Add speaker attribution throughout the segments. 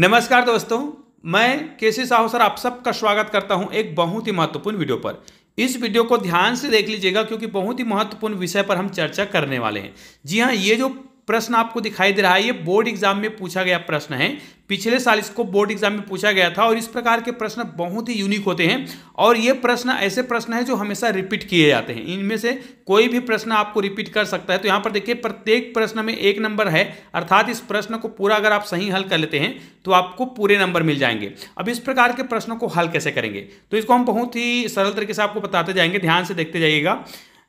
Speaker 1: नमस्कार दोस्तों मैं के सी साहू सर आप सबका स्वागत करता हूं एक बहुत ही महत्वपूर्ण वीडियो पर इस वीडियो को ध्यान से देख लीजिएगा क्योंकि बहुत ही महत्वपूर्ण विषय पर हम चर्चा करने वाले हैं जी हाँ ये जो प्रश्न आपको दिखाई दे रहा है ये बोर्ड एग्जाम में पूछा गया प्रश्न है पिछले साल इसको बोर्ड एग्जाम में पूछा गया था और इस प्रकार के प्रश्न बहुत ही यूनिक होते हैं और ये प्रश्न ऐसे प्रश्न है जो हमेशा रिपीट किए जाते हैं इनमें से कोई भी प्रश्न आपको रिपीट कर सकता है तो यहाँ पर देखिए प्रत्येक प्रश्न में एक नंबर है अर्थात इस प्रश्न को पूरा अगर आप सही हल कर लेते हैं तो आपको पूरे नंबर मिल जाएंगे अब इस प्रकार के प्रश्नों को हल कैसे करेंगे तो इसको हम बहुत ही सरल तरीके से आपको बताते जाएंगे ध्यान से देखते जाइएगा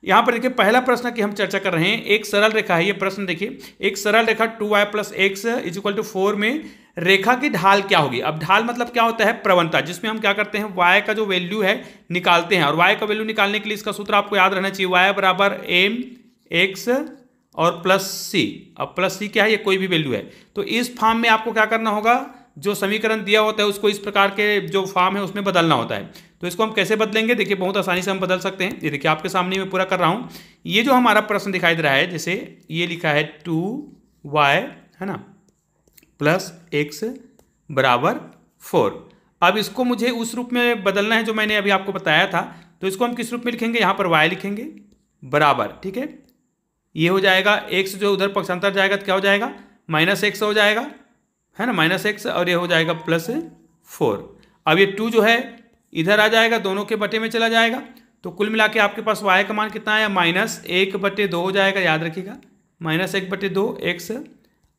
Speaker 1: यहाँ पर देखिए पहला प्रश्न की हम चर्चा कर रहे हैं एक सरल रेखा है ये प्रश्न देखिए एक सरल रेखा two y plus x is equal to four में रेखा की ढाल क्या होगी अब ढाल मतलब क्या होता है प्रवणता जिसमें हम क्या करते हैं वाई का जो वैल्यू है निकालते हैं और y का वैल्यू निकालने के लिए इसका सूत्र आपको याद रहना चाहिए वाई बराबर एम एक्स और प्लस सी अब प्लस सी क्या है ये कोई भी वैल्यू है तो इस फॉर्म में आपको क्या करना होगा जो समीकरण दिया होता है उसको इस प्रकार के जो फॉर्म है उसमें बदलना होता है तो इसको हम कैसे बदलेंगे देखिए बहुत आसानी से हम बदल सकते हैं ये देखिए आपके सामने मैं पूरा कर रहा हूँ ये जो हमारा प्रश्न दिखाई दे रहा है जैसे ये लिखा है टू वाई है ना प्लस एक्स बराबर फोर अब इसको मुझे उस रूप में बदलना है जो मैंने अभी आपको बताया था तो इसको हम किस रूप में लिखेंगे यहाँ पर वाई लिखेंगे बराबर ठीक है ये हो जाएगा एक्स जो उधर पक्षांतर जाएगा तो क्या हो जाएगा माइनस एक्स हो जाएगा है ना माइनस एक्स और ये हो जाएगा प्लस फोर अब ये टू जो है इधर आ जाएगा दोनों के बटे में चला जाएगा तो कुल मिला के आपके पास वाई का मान कितना आया माइनस एक बटे दो हो जाएगा याद रखिएगा माइनस एक बटे दो एक्स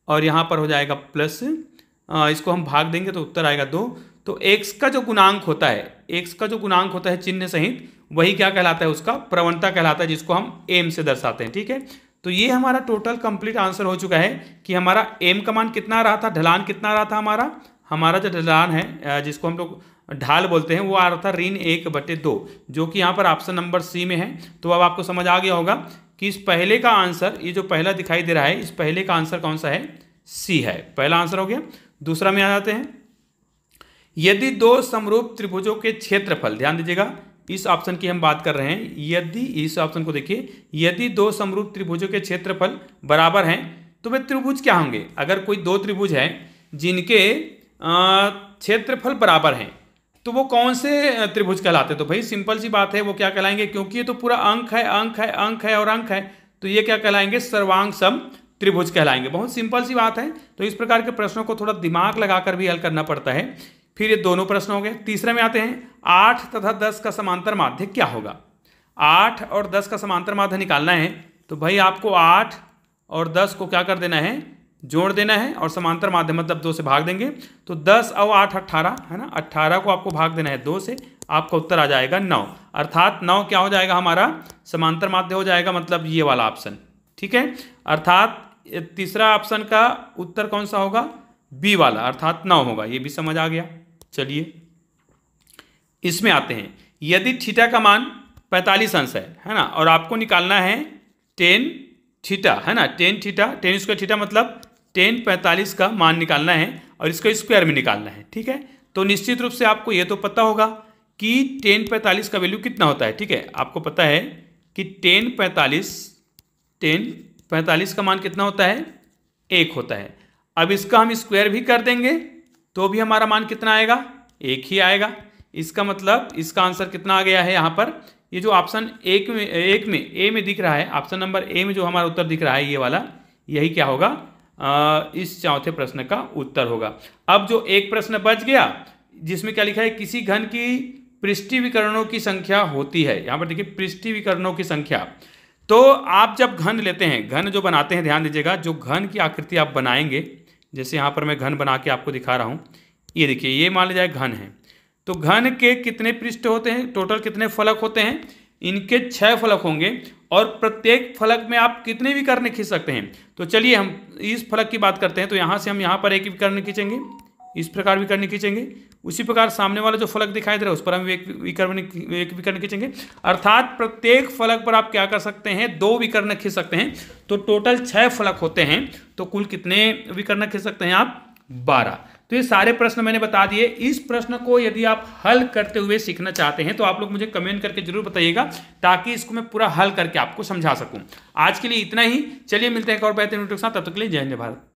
Speaker 1: और यहाँ पर हो जाएगा प्लस इसको हम भाग देंगे तो उत्तर आएगा दो तो एक्स का जो गुणांक होता है एक्स का जो गुणांक होता है चिन्ह सहित वही क्या कहलाता है उसका प्रवणता कहलाता है जिसको हम एम से दर्शाते हैं ठीक है तो ये हमारा टोटल कंप्लीट आंसर हो चुका है कि हमारा एम का मान कितना रहा था ढलान कितना रहा था हमारा हमारा जो ढलान है जिसको हम लोग ढाल बोलते हैं वो आ रहा था ऋण एक बटे दो जो कि यहाँ पर ऑप्शन नंबर सी में है तो अब आपको समझ आ गया होगा कि इस पहले का आंसर ये जो पहला दिखाई दे रहा है इस पहले का आंसर कौन सा है सी है पहला आंसर हो गया दूसरा में आ जाते हैं यदि दो समरूप त्रिभुजों के क्षेत्रफल ध्यान दीजिएगा इस ऑप्शन की हम बात कर रहे हैं यदि इस ऑप्शन को देखिए यदि दो समरूप त्रिभुजों के क्षेत्रफल बराबर हैं तो वे त्रिभुज क्या होंगे अगर कोई दो त्रिभुज हैं जिनके क्षेत्रफल बराबर हैं तो वो कौन से त्रिभुज कहलाते तो भाई सिंपल सी बात है वो क्या कहलाएंगे क्योंकि ये तो पूरा अंक है अंक है अंक है और अंक है तो ये क्या कहलाएंगे सर्वांग सम त्रिभुज कहलाएंगे बहुत सिंपल सी बात है तो इस प्रकार के प्रश्नों को थोड़ा दिमाग लगाकर भी हल करना पड़ता है फिर ये दोनों प्रश्न हो गए तीसरे में आते हैं आठ तथा दस का समांतर माध्य क्या होगा आठ और दस का समांतर माध्य निकालना है तो भाई आपको आठ और दस को क्या कर देना है जोड़ देना है और समांतर माध्य मतलब दो से भाग देंगे तो दस और आठ अट्ठारह है ना अट्ठारह को आपको भाग देना है दो से आपका उत्तर आ जाएगा नौ अर्थात नौ क्या हो जाएगा हमारा समांतर माध्य हो जाएगा मतलब ये वाला ऑप्शन ठीक है अर्थात तीसरा ऑप्शन का उत्तर कौन सा होगा बी वाला अर्थात नौ होगा ये भी समझ आ गया चलिए इसमें आते हैं यदि थीटा का मान पैंतालीस अंश है है ना और आपको निकालना है टेन थीटा है ना tan theta tan square theta मतलब टेन पैंतालीस का मान निकालना है और इसको स्क्वायर में निकालना है ठीक है तो निश्चित रूप से आपको यह तो पता होगा कि टेन पैंतालीस का वैल्यू कितना होता है ठीक है आपको पता है कि टेन पैंतालीस टेन पैंतालीस का मान कितना होता है एक होता है अब इसका हम स्क्वायर भी कर देंगे तो भी हमारा मान कितना आएगा एक ही आएगा इसका मतलब इसका आंसर कितना आ गया है यहाँ पर ये जो ऑप्शन एक में एक में ए में दिख रहा है ऑप्शन नंबर ए में जो हमारा उत्तर दिख रहा है ये वाला यही क्या होगा आ, इस चौथे प्रश्न का उत्तर होगा अब जो एक प्रश्न बच गया जिसमें क्या लिखा है किसी घन की पृष्ठी विकरणों की संख्या होती है यहाँ पर देखिए पृष्ठी विकरणों की संख्या तो आप जब घन लेते हैं घन जो बनाते हैं ध्यान दीजिएगा जो घन की आकृति आप बनाएंगे जैसे यहाँ पर मैं घन बना के आपको दिखा रहा हूँ ये देखिए ये मान लिया जाए घन है तो घन के कितने पृष्ठ होते हैं टोटल कितने फलक होते हैं इनके छः फलक होंगे और प्रत्येक फलक में आप कितने विकर्ण खींच सकते हैं तो चलिए हम इस फलक की बात करते हैं तो यहाँ से हम यहाँ पर एक विकर्ण खींचेंगे इस प्रकार विकर्ण खींचेंगे उसी प्रकार सामने वाला जो फलक दिखाई दे रहा है उस पर हम विकर्ण विकर्ण खींचेंगे अर्थात प्रत्येक फलक पर आप क्या कर सकते हैं दो विकर्ण खींच सकते हैं तो टोटल छः फलक होते हैं तो कुल कितने विकर्ण खींच सकते हैं आप बारह तो ये सारे प्रश्न मैंने बता दिए इस प्रश्न को यदि आप हल करते हुए सीखना चाहते हैं तो आप लोग मुझे कमेंट करके जरूर बताइएगा ताकि इसको मैं पूरा हल करके आपको समझा सकूं आज के लिए इतना ही चलिए मिलते हैं एक और बेहतर वीडियो के साथ तब तक के लिए जय हिंद भारत